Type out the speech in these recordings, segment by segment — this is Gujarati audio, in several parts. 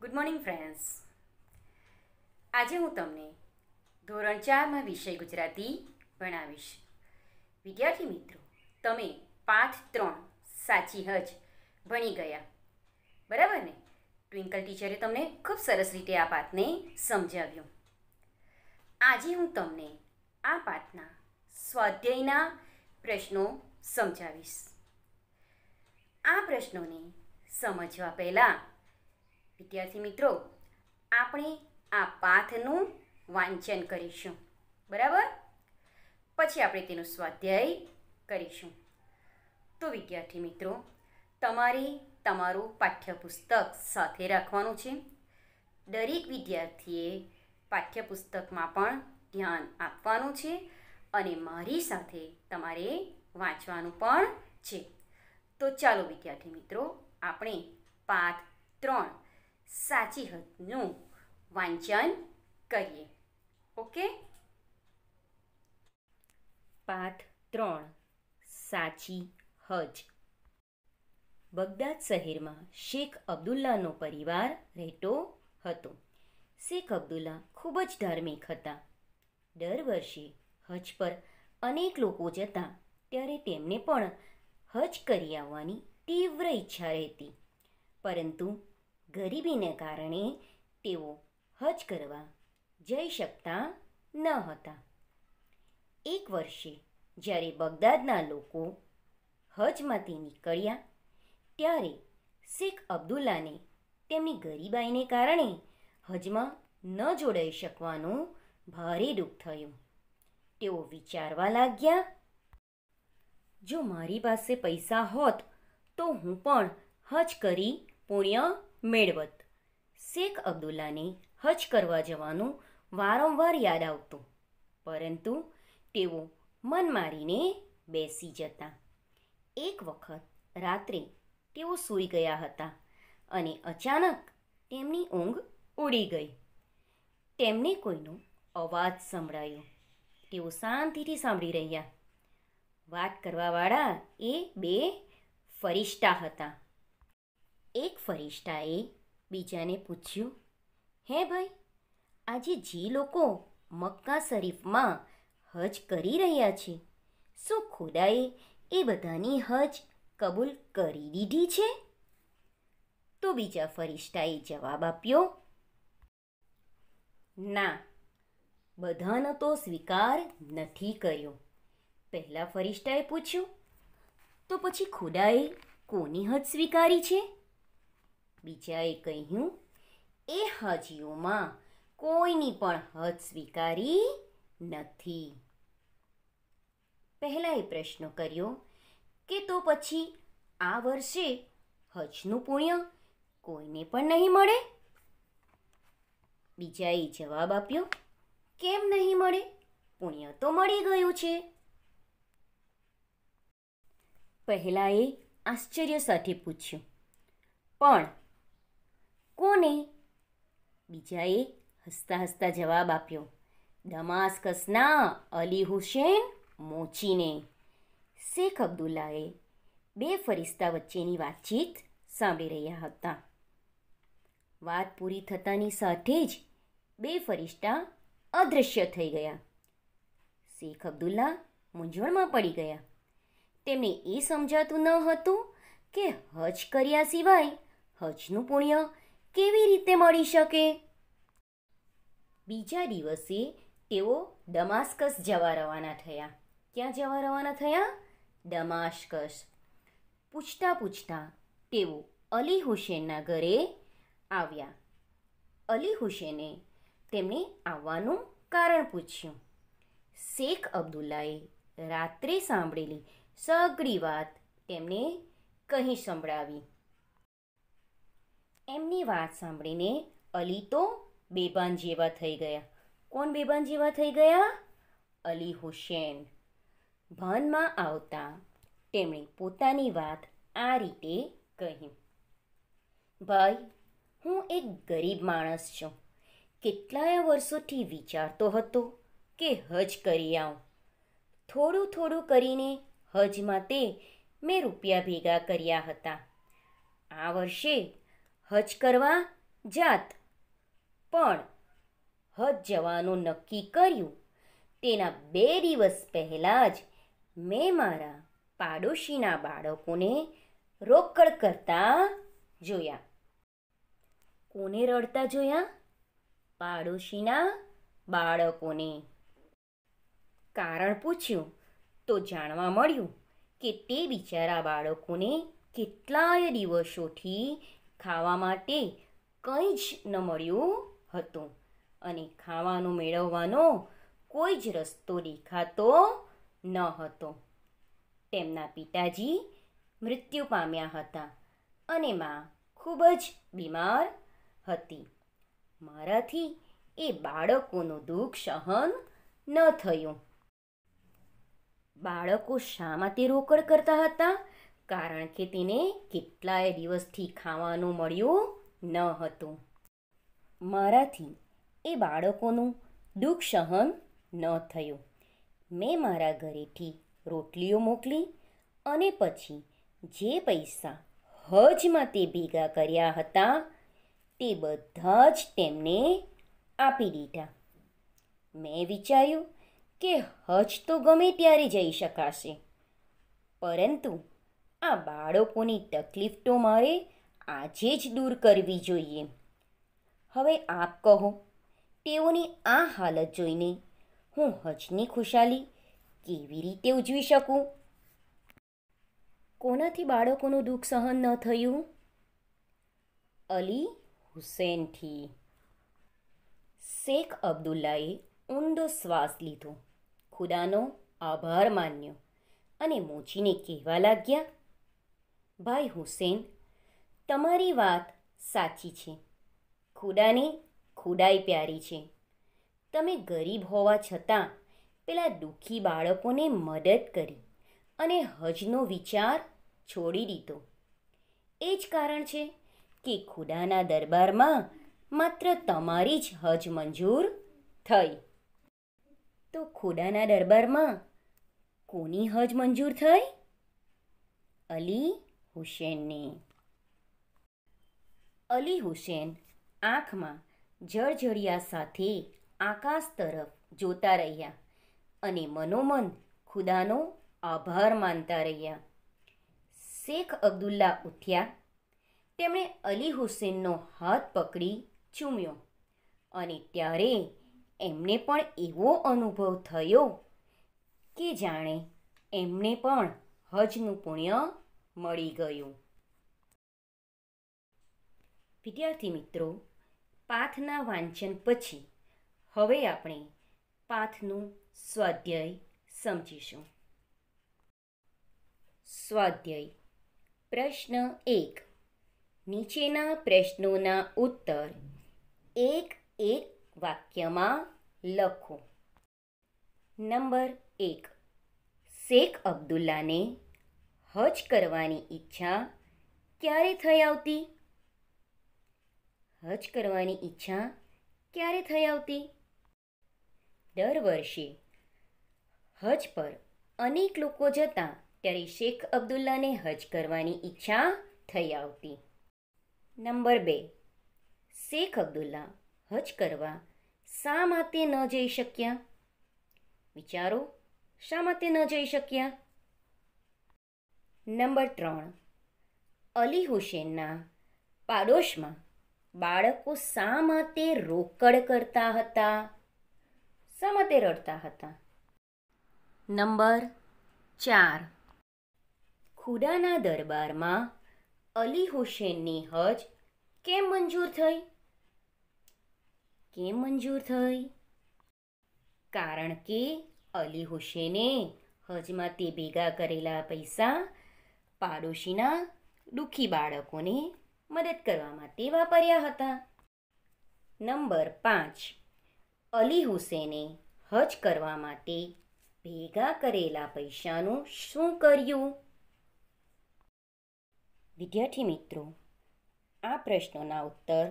ગુડ મોર્નિંગ ફ્રેન્ડ્સ આજે હું તમને ધોરણ ચારમાં વિષય ગુજરાતી ભણાવીશ વિદ્યાર્થી મિત્રો તમે પાઠ ત્રણ સાચી હજ ભણી ગયા બરાબર ને ટ્વિંકલ ટીચરે તમને ખૂબ સરસ રીતે આ પાઠને સમજાવ્યો આજે હું તમને આ પાઠના સ્વાધ્યાયના પ્રશ્નો સમજાવીશ આ પ્રશ્નોને સમજવા પહેલાં વિદ્યાર્થી મિત્રો આપણે આ પાઠનું વાંચન કરીશું બરાબર પછી આપણે તેનું સ્વાધ્યાય કરીશું તો વિદ્યાર્થી મિત્રો તમારે તમારું પાઠ્યપુસ્તક સાથે રાખવાનું છે દરેક વિદ્યાર્થીએ પાઠ્યપુસ્તકમાં પણ ધ્યાન આપવાનું છે અને મારી સાથે તમારે વાંચવાનું પણ છે તો ચાલો વિદ્યાર્થી મિત્રો આપણે પાઠ ત્રણ સાચી હદનું વાંચન કરીએ ઓકે પાઠ ત્રણ સાચી હજ બગદાદ શહેરમાં શેખ અબ્દુલ્લાનો પરિવાર રહેતો હતો શેખ અબ્દુલ્લા ખૂબ જ ધાર્મિક હતા દર વર્ષે હજ પર અનેક લોકો જતા ત્યારે તેમને પણ હજ કરી આવવાની તીવ્ર ઈચ્છા રહેતી પરંતુ ગરીબીને કારણે તેઓ હજ કરવા જઈ શકતા ન હતા એક વર્ષે જ્યારે બગદાદના લોકો હજમાંથી નીકળ્યા ત્યારે શેખ અબ્દુલ્લાને તેમની ગરીબાઈને કારણે હજમાં ન જોડાઈ શકવાનું ભારે દુઃખ થયું તેઓ વિચારવા લાગ્યા જો મારી પાસે પૈસા હોત તો હું પણ હજ કરી પુણ્ય મેળવત શેખ અબ્દુલ્લાને હજ કરવા જવાનું વારંવાર યાદ આવતું પરંતુ તેઓ મન મારીને બેસી જતા એક વખત રાત્રે તેઓ સૂઈ ગયા હતા અને અચાનક તેમની ઊંઘ ઉડી ગઈ તેમને કોઈનો અવાજ સંભળાયો તેઓ શાંતિથી સાંભળી રહ્યા વાત કરવાવાળા એ બે ફરિશ્તા હતા એક ફરિશ્તાએ બીજાને પૂછ્યું હે ભાઈ આજે જે લોકો મક્કા શરીફમાં હજ કરી રહ્યા છે શું ખુદાએ એ બધાની હજ કબૂલ કરી દીધી છે તો બીજા ફરિશ્તાએ જવાબ આપ્યો ના બધાનો તો સ્વીકાર નથી કર્યો પહેલાં ફરિશ્તાએ પૂછ્યું તો પછી ખુદાએ કોની હદ સ્વીકારી છે બીજાએ કહ્યું એ હાજીઓમાં કોઈની પણ હદ સ્વીકારી નથી પહેલાંએ પ્રશ્ન કર્યો કે તો પછી આ વર્ષે હજનું પુણ્ય કોઈને પણ નહીં મળે બીજાએ જવાબ આપ્યો કેમ નહીં મળે પુણ્ય તો મળી ગયું છે પહેલાંએ આશ્ચર્ય સાથે પૂછ્યું પણ કોને બીજાએ હસતા હસતા જવાબ આપ્યો દમાસ્કસના અલી હુસેન મોચીને શેખ અબ્દુલ્લાએ બે ફરિશ્તા વચ્ચેની વાતચીત સાંભળી રહ્યા હતા વાત પૂરી થતાની સાથે જ બે ફરિશ્તા અદૃશ્ય થઈ ગયા શેખ અબ્દુલ્લા મૂંઝવણમાં પડી ગયા તેમને એ સમજાતું ન હતું કે હજ કર્યા સિવાય હજનું પુણ્ય કેવી રીતે મળી શકે બીજા દિવસે તેઓ દમાસ્કસ જવા રવાના થયા ક્યાં જવા રવાના થયા દમાસ્કસ પૂછતા પૂછતા તેઓ અલી હુસેનના ઘરે આવ્યા અલી હુસેને તેમને આવવાનું કારણ પૂછ્યું શેખ અબ્દુલ્લાએ રાત્રે સાંભળેલી સઘળી વાત તેમને કહી સંભળાવી એમની વાત સાંભળીને અલી તો બેબાન જેવા થઈ ગયા કોણ બેબાન જેવા થઈ ગયા અલી હુસેન ભાનમાં આવતા તેમણે પોતાની વાત આ રીતે કહી ભાઈ હું એક ગરીબ માણસ છું કેટલાય વર્ષોથી વિચારતો હતો કે હજ કરી આવું થોડું થોડું કરીને હજમાં તે મેં રૂપિયા ભેગા કર્યા હતા આ વર્ષે હજ કરવા જાત પણ હજ જવાનું નક્કી કર્યું તેના બે દિવસ પહેલાં જ મેં મારા પાડોશીના બાળકોને રોકડ કરતા જોયા કોને રડતા જોયા પાડોશીના બાળકોને કારણ પૂછ્યું તો જાણવા મળ્યું કે તે બિચારા બાળકોને કેટલાય દિવસોથી ખાવા માટે કંઈ જ ન મળ્યું હતું અને ખાવાનું મેળવવાનો કોઈ જ રસ્તો દેખાતો ન હતો તેમના પિતાજી મૃત્યુ પામ્યા હતા અને માં ખૂબ જ બીમાર હતી મારાથી એ બાળકોનું દુઃખ સહન ન થયું બાળકો શા માટે રોકડ કરતા હતા કારણ કે તેને કેટલાય દિવસથી ખાવાનું મળ્યું ન હતું મારાથી એ બાળકોનું દુઃખ સહન ન થયું મેં મારા ઘરેથી રોટલીઓ મોકલી અને પછી જે પૈસા હજમાં તે ભેગા કર્યા હતા તે બધા જ તેમને આપી દીધા મેં વિચાર્યું કે હજ તો ગમે ત્યારે જઈ શકાશે પરંતુ આ બાળકોની તકલીફ તો મારે આજે જ દૂર કરવી જોઈએ હવે આપ કહો તેઓની આ હાલત જોઈને હું હજની ખુશાલી કેવી રીતે ઉજવી શકું કોનાથી બાળકોનું દુઃખ સહન ન થયું અલી હુસેનથી શેખ અબ્દુલ્લાએ ઊંડો શ્વાસ લીધો ખુદાનો આભાર માન્યો અને મોચીને કહેવા લાગ્યા ભાઈ હુસેન તમારી વાત સાચી છે ખુદાની ખુદાઈ પ્યારી છે તમે ગરીબ હોવા છતાં પેલા દુઃખી બાળકોને મદદ કરી અને હજનો વિચાર છોડી દીધો એ જ કારણ છે કે ખુદાના દરબારમાં માત્ર તમારી જ હજ મંજૂર થઈ તો ખુદાના દરબારમાં કોની હજ મંજૂર થઈ અલી હુસેનની અલી હુસેન આંખમાં જળજળિયા સાથે આકાશ તરફ જોતા રહ્યા અને મનોમન ખુદાનો આભાર માનતા રહ્યા શેખ અબ્દુલ્લા ઉઠ્યા તેમણે અલી હુસેનનો હાથ પકડી ચૂમ્યો અને ત્યારે એમને પણ એવો અનુભવ થયો કે જાણે એમને પણ હજનું પુણ્ય મળી ગયું વિદ્યાર્થી મિત્રો પાથના વાંચન પછી હવે આપણે પાથનું સ્વાધ્યાય સમજીશું સ્વાધ્યાય પ્રશ્ન એક નીચેના પ્રશ્નોના ઉત્તર એક એક વાક્યમાં લખો નંબર એક શેખ અબ્દુલ્લાને હજ કરવાની ઈચ્છા ક્યારે થઈ આવતી હજ કરવાની ઈચ્છા ક્યારે થઈ આવતી દર વર્ષે હજ પર અનેક લોકો જતા ત્યારે શેખ અબ્દુલ્લાને હજ કરવાની ઈચ્છા થઈ આવતી નંબર બે શેખ અબ્દુલ્લા હજ કરવા શા માટે ન જઈ શક્યા વિચારો શા માટે ન જઈ શક્યા નંબર ત્રણ અલી હુસેનના પાડોશમાં બાળકો શા માટે રોકડ કરતા હતા શા માટે રડતા હતા નંબર ચાર ખુદાના દરબારમાં અલી હુસેનની હજ કેમ મંજૂર થઈ કેમ મંજૂર થઈ કારણ કે અલી હુસેને હજમાં તે ભેગા કરેલા પૈસા પાડોશીના દુઃખી બાળકોને મદદ કરવા માટે વાપર્યા હતા નંબર પાંચ અલી હુસેને હજ કરવા માટે ભેગા કરેલા પૈસાનું શું કર્યું વિદ્યાર્થી મિત્રો આ પ્રશ્નોના ઉત્તર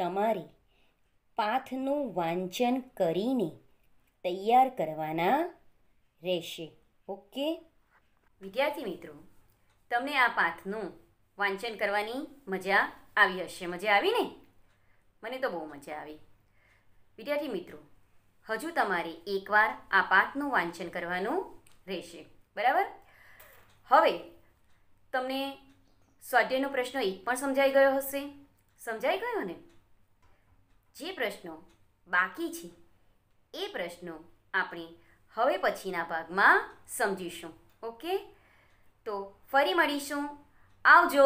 તમારે પાથનું વાંચન કરીને તૈયાર કરવાના રહેશે ઓકે વિદ્યાર્થી મિત્રો તમને આ પાઠનું વાંચન કરવાની મજા આવી હશે મજા આવી ને મને તો બહુ મજા આવી વિદ્યાર્થી મિત્રો હજુ તમારે એકવાર આ પાઠનું વાંચન કરવાનું રહેશે બરાબર હવે તમને સ્વાધ્યાયનો પ્રશ્ન એક પણ સમજાઈ ગયો હશે સમજાઈ ગયો ને જે પ્રશ્નો બાકી છે એ પ્રશ્નો આપણે હવે પછીના ભાગમાં સમજીશું ઓકે તો ફરી મળીશું આવજો